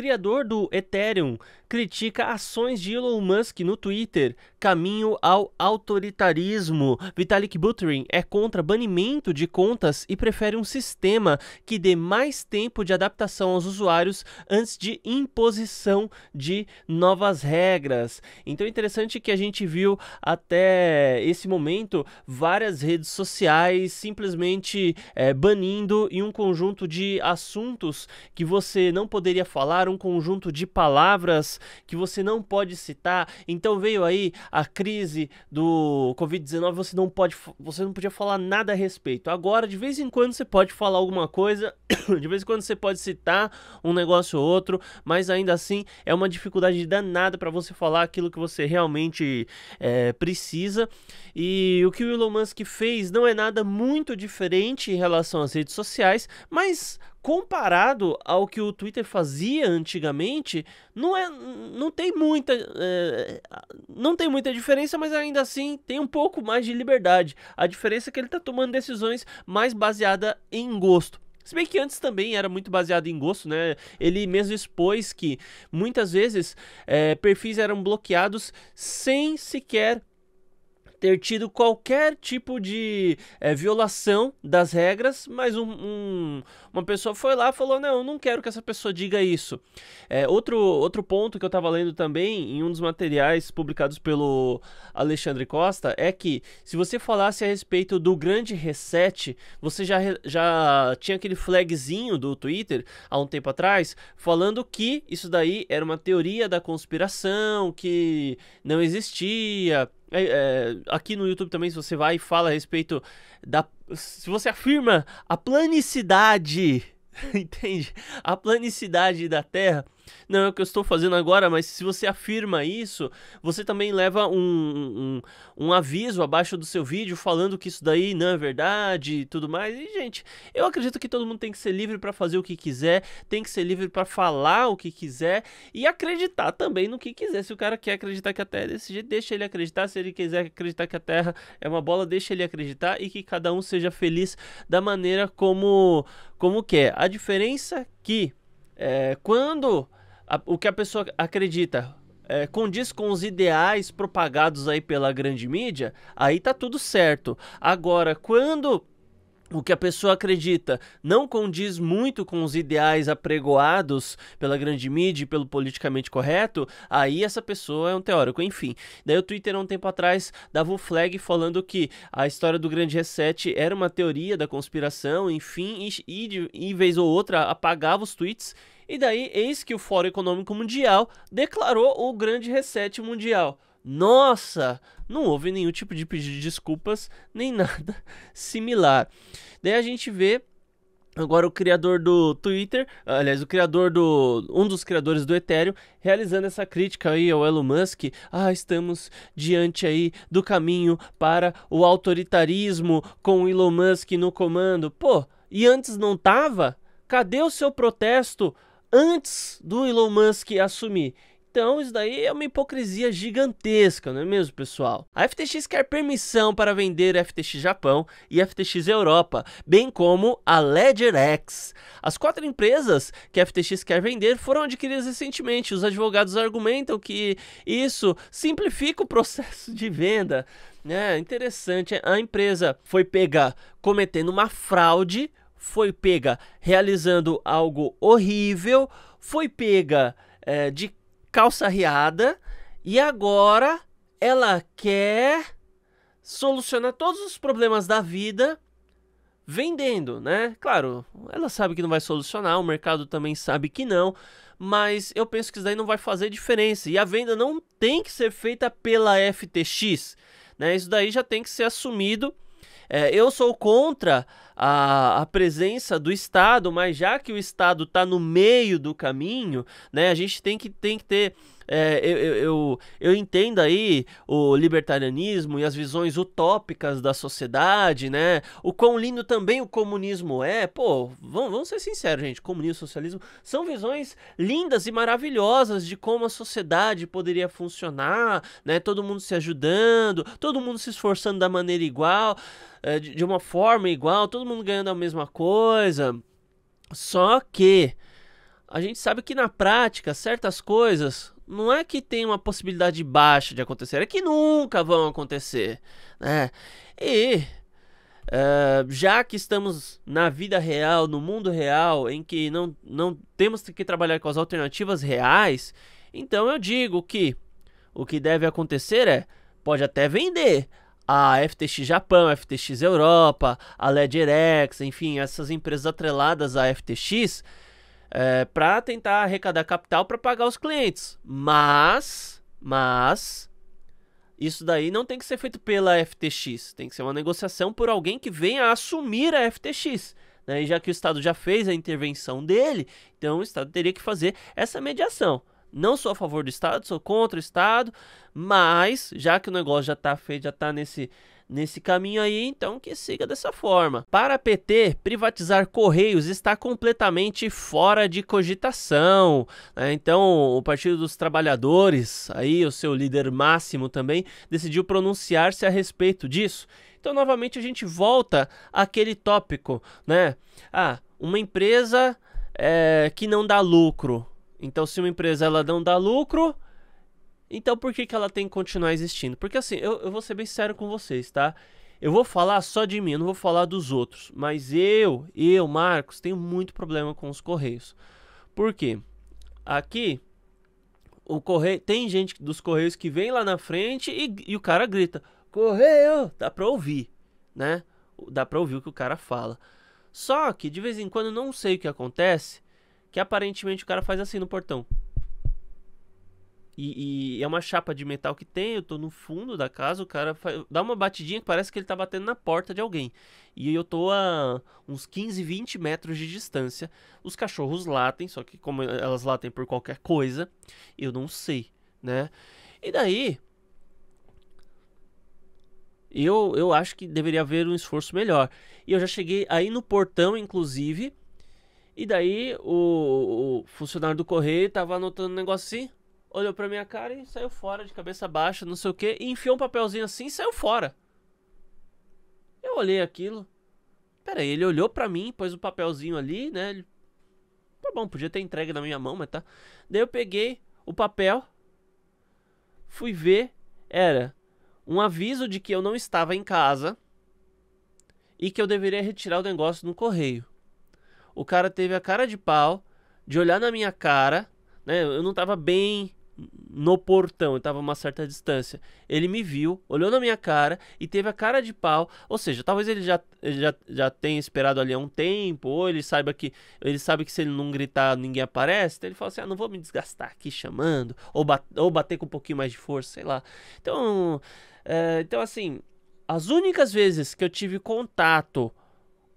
Criador do Ethereum critica ações de Elon Musk no Twitter. Caminho ao autoritarismo. Vitalik Buterin é contra banimento de contas e prefere um sistema que dê mais tempo de adaptação aos usuários antes de imposição de novas regras. Então é interessante que a gente viu até esse momento várias redes sociais simplesmente é, banindo e um conjunto de assuntos que você não poderia falar um conjunto de palavras que você não pode citar. Então veio aí a crise do Covid-19, você não pode, você não podia falar nada a respeito. Agora, de vez em quando você pode falar alguma coisa, de vez em quando você pode citar um negócio ou outro, mas ainda assim é uma dificuldade danada para você falar aquilo que você realmente é, precisa. E o que o Elon Musk fez não é nada muito diferente em relação às redes sociais, mas comparado ao que o Twitter fazia antigamente, não é, não tem muita, é, não tem muita diferença, mas ainda assim tem um pouco mais de liberdade. A diferença é que ele está tomando decisões mais baseada em gosto. Se bem que antes também era muito baseado em gosto, né? Ele mesmo expôs que muitas vezes é, perfis eram bloqueados sem sequer ter tido qualquer tipo de é, violação das regras, mas um, um, uma pessoa foi lá e falou: Não, não quero que essa pessoa diga isso. É, outro, outro ponto que eu estava lendo também em um dos materiais publicados pelo Alexandre Costa é que se você falasse a respeito do grande reset, você já, já tinha aquele flagzinho do Twitter há um tempo atrás falando que isso daí era uma teoria da conspiração, que não existia é, é, aqui no YouTube também, se você vai e fala a respeito da. Se você afirma a planicidade, entende? A planicidade da Terra não é o que eu estou fazendo agora, mas se você afirma isso, você também leva um, um, um aviso abaixo do seu vídeo falando que isso daí não é verdade e tudo mais. E, gente, eu acredito que todo mundo tem que ser livre para fazer o que quiser, tem que ser livre para falar o que quiser e acreditar também no que quiser. Se o cara quer acreditar que a Terra é desse jeito, deixa ele acreditar. Se ele quiser acreditar que a Terra é uma bola, deixa ele acreditar e que cada um seja feliz da maneira como, como quer. A diferença é que é, quando a, o que a pessoa acredita é, condiz com os ideais propagados aí pela grande mídia, aí tá tudo certo. Agora, quando o que a pessoa acredita não condiz muito com os ideais apregoados pela grande mídia e pelo politicamente correto, aí essa pessoa é um teórico, enfim. Daí o Twitter há um tempo atrás dava o flag falando que a história do grande reset era uma teoria da conspiração, enfim, e, e de vez ou outra apagava os tweets. E daí, eis que o Fórum Econômico Mundial declarou o grande reset mundial. Nossa, não houve nenhum tipo de pedido de desculpas, nem nada similar. Daí a gente vê agora o criador do Twitter, aliás, o criador do um dos criadores do Ethereum, realizando essa crítica aí ao Elon Musk, ah, estamos diante aí do caminho para o autoritarismo com o Elon Musk no comando. Pô, e antes não tava? Cadê o seu protesto antes do Elon Musk assumir? Então, isso daí é uma hipocrisia gigantesca, não é mesmo, pessoal? A FTX quer permissão para vender FTX Japão e FTX Europa, bem como a Ledger X. As quatro empresas que a FTX quer vender foram adquiridas recentemente. Os advogados argumentam que isso simplifica o processo de venda. É interessante, a empresa foi pega cometendo uma fraude, foi pega realizando algo horrível, foi pega é, de calça riada e agora ela quer solucionar todos os problemas da vida vendendo, né? Claro, ela sabe que não vai solucionar, o mercado também sabe que não, mas eu penso que isso daí não vai fazer diferença. E a venda não tem que ser feita pela FTX, né? Isso daí já tem que ser assumido é, eu sou contra a, a, presença do Estado, mas já que o Estado está no meio do caminho, né, a gente tem que, tem que ter é, eu, eu, eu, entendo aí o libertarianismo e as visões utópicas da sociedade, né? O quão lindo também o comunismo é. Pô, vamos, vamos ser sinceros, gente. Comunismo, socialismo são visões lindas e maravilhosas de como a sociedade poderia funcionar, né? Todo mundo se ajudando, todo mundo se esforçando da maneira igual, é, de uma forma igual, todo mundo ganhando a mesma coisa. Só que a gente sabe que na prática certas coisas não é que tem uma possibilidade baixa de acontecer, é que nunca vão acontecer, né? E Uh, já que estamos na vida real, no mundo real, em que não, não temos que trabalhar com as alternativas reais, então eu digo que o que deve acontecer é: pode até vender a FTX Japão, a FTX Europa, a Ledger X, enfim, essas empresas atreladas à FTX é, para tentar arrecadar capital para pagar os clientes. Mas, mas isso daí não tem que ser feito pela FTX, tem que ser uma negociação por alguém que venha assumir a FTX. Né? já que o Estado já fez a intervenção dele, então o Estado teria que fazer essa mediação. Não sou a favor do Estado, sou contra o Estado, mas já que o negócio já está feito, já está nesse, nesse caminho aí, então que siga dessa forma. Para PT, privatizar Correios está completamente fora de cogitação. Né? Então, o Partido dos Trabalhadores, aí o seu líder máximo também, decidiu pronunciar-se a respeito disso. Então, novamente, a gente volta àquele tópico, né? Ah, uma empresa é, que não dá lucro então, se uma empresa ela não dá lucro, então por que, que ela tem que continuar existindo? Porque assim, eu, eu vou ser bem sério com vocês, tá? Eu vou falar só de mim, eu não vou falar dos outros. Mas eu, eu, Marcos, tenho muito problema com os Correios. Por quê? Aqui, o correio, tem gente dos Correios que vem lá na frente e, e o cara grita: Correio! Dá pra ouvir, né? Dá pra ouvir o que o cara fala. Só que, de vez em quando, eu não sei o que acontece. Que aparentemente o cara faz assim no portão. E, e, é uma chapa de metal que tem, eu tô no fundo da casa, o cara faz, dá uma batidinha que parece que ele tá batendo na porta de alguém. E eu tô a uns 15, 20 metros de distância. Os cachorros latem, só que como elas latem por qualquer coisa, eu não sei, né? E daí. Eu, eu acho que deveria haver um esforço melhor. E eu já cheguei aí no portão, inclusive e daí o, o funcionário do correio tava anotando um negocinho, assim, olhou pra minha cara e saiu fora de cabeça baixa, não sei o que, e enfiou um papelzinho assim e saiu fora. Eu olhei aquilo. Pera aí, ele olhou pra mim, pôs o um papelzinho ali, né? Ele... Tá bom, podia ter entregue na minha mão, mas tá. Daí eu peguei o papel, fui ver, era um aviso de que eu não estava em casa e que eu deveria retirar o negócio no correio o cara teve a cara de pau de olhar na minha cara, né? Eu não tava bem no portão, eu tava a uma certa distância. Ele me viu, olhou na minha cara e teve a cara de pau. Ou seja, talvez ele já, ele já, já tenha esperado ali há um tempo, ou ele saiba que ele sabe que se ele não gritar ninguém aparece. Então ele fala assim: ah, não vou me desgastar aqui chamando, ou, bat, ou bater com um pouquinho mais de força, sei lá. Então, é, então assim, as únicas vezes que eu tive contato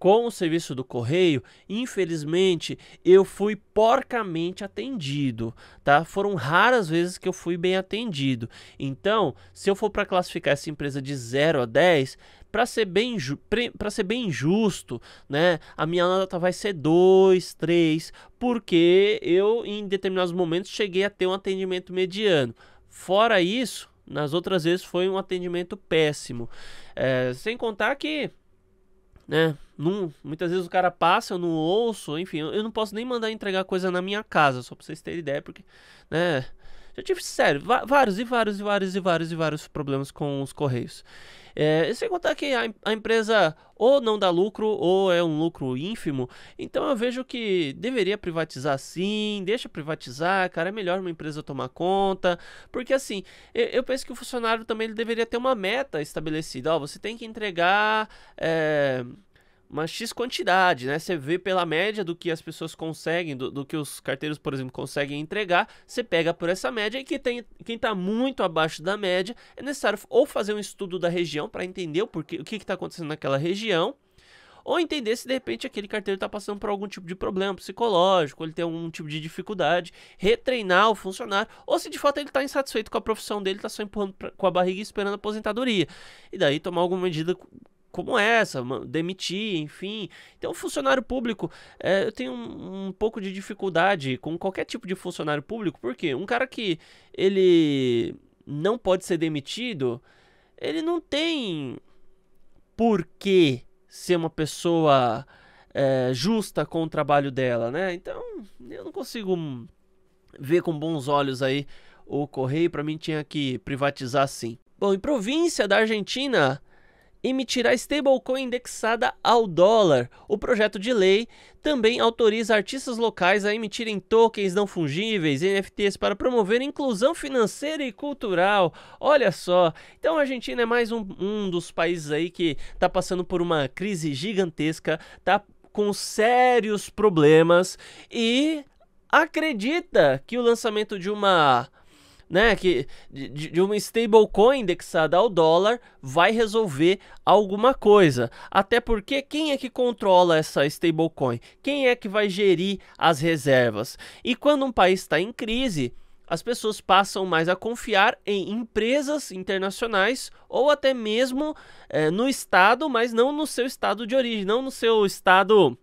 com o serviço do correio, infelizmente, eu fui porcamente atendido, tá? Foram raras vezes que eu fui bem atendido. Então, se eu for para classificar essa empresa de 0 a 10, para ser bem para ser bem justo, né? A minha nota vai ser 2, 3, porque eu em determinados momentos cheguei a ter um atendimento mediano. Fora isso, nas outras vezes foi um atendimento péssimo. É, sem contar que né? Num, muitas vezes o cara passa, eu não ouço, enfim, eu, eu não posso nem mandar entregar coisa na minha casa, só pra vocês terem ideia, porque, né? Já tive, sério, vários e vários e vários e vários e vários problemas com os Correios. É, sem contar que a, a, empresa ou não dá lucro ou é um lucro ínfimo. Então eu vejo que deveria privatizar sim, deixa privatizar, cara, é melhor uma empresa tomar conta. Porque assim, eu, eu penso que o funcionário também ele deveria ter uma meta estabelecida. Ó, você tem que entregar. É, uma X quantidade, né? Você vê pela média do que as pessoas conseguem, do, do que os carteiros, por exemplo, conseguem entregar, você pega por essa média e que tem, quem está muito abaixo da média é necessário ou fazer um estudo da região para entender o, porquê, o que está acontecendo naquela região, ou entender se de repente aquele carteiro está passando por algum tipo de problema psicológico, ele tem algum tipo de dificuldade, retreinar o funcionário, ou se de fato ele está insatisfeito com a profissão dele, está só empurrando pra, com a barriga e esperando a aposentadoria. E daí tomar alguma medida como essa, demitir, enfim. Então, funcionário público, é, eu tenho um, um, pouco de dificuldade com qualquer tipo de funcionário público, porque um cara que ele não pode ser demitido, ele não tem por que ser uma pessoa é, justa com o trabalho dela, né? Então, eu não consigo ver com bons olhos aí o correio. Para mim, tinha que privatizar sim. Bom, em província da Argentina emitirá stablecoin indexada ao dólar. O projeto de lei também autoriza artistas locais a emitirem tokens não fungíveis, NFTs, para promover inclusão financeira e cultural. Olha só, então a Argentina é mais um, um dos países aí que está passando por uma crise gigantesca, tá com sérios problemas e acredita que o lançamento de uma né, que de, de uma stablecoin indexada ao dólar vai resolver alguma coisa. Até porque quem é que controla essa stablecoin? Quem é que vai gerir as reservas? E quando um país está em crise, as pessoas passam mais a confiar em empresas internacionais ou até mesmo é, no estado, mas não no seu estado de origem, não no seu estado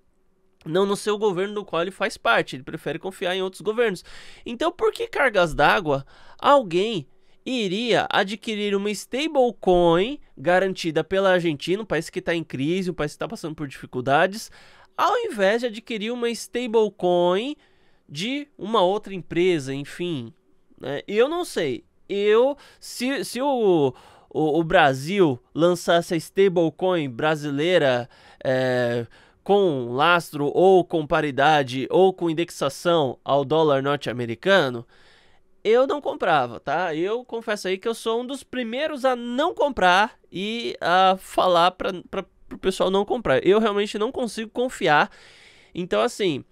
não no seu governo do qual ele faz parte, ele prefere confiar em outros governos. Então, por que cargas d'água alguém iria adquirir uma stablecoin garantida pela Argentina, um país que está em crise, um país que está passando por dificuldades, ao invés de adquirir uma stablecoin de uma outra empresa, enfim. Né? Eu não sei. Eu, se, se o, o, o Brasil lançasse a stablecoin brasileira é, com lastro ou com paridade ou com indexação ao dólar norte-americano, eu não comprava, tá? Eu confesso aí que eu sou um dos primeiros a não comprar e a falar para o pessoal não comprar. Eu realmente não consigo confiar. Então, assim,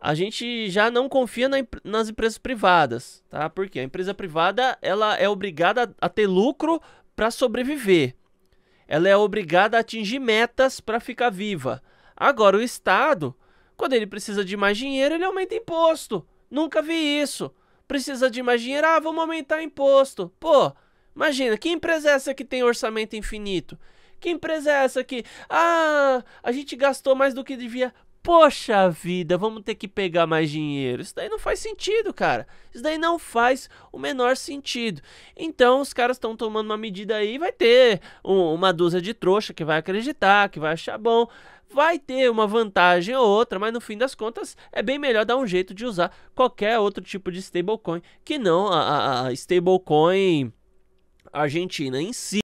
a gente já não confia na, nas empresas privadas, tá? Porque a empresa privada ela é obrigada a ter lucro para sobreviver. Ela é obrigada a atingir metas para ficar viva. Agora, o Estado, quando ele precisa de mais dinheiro, ele aumenta imposto. Nunca vi isso precisa de mais dinheiro, ah, vamos aumentar imposto. Pô, imagina, que empresa é essa que tem orçamento infinito? Que empresa é essa que, ah, a gente gastou mais do que devia. Poxa vida, vamos ter que pegar mais dinheiro. Isso daí não faz sentido, cara. Isso daí não faz o menor sentido. Então os caras estão tomando uma medida aí, vai ter um, uma dúzia de trouxa que vai acreditar, que vai achar bom vai ter uma vantagem ou outra, mas no fim das contas é bem melhor dar um jeito de usar qualquer outro tipo de stablecoin que não a, a, stablecoin argentina em si.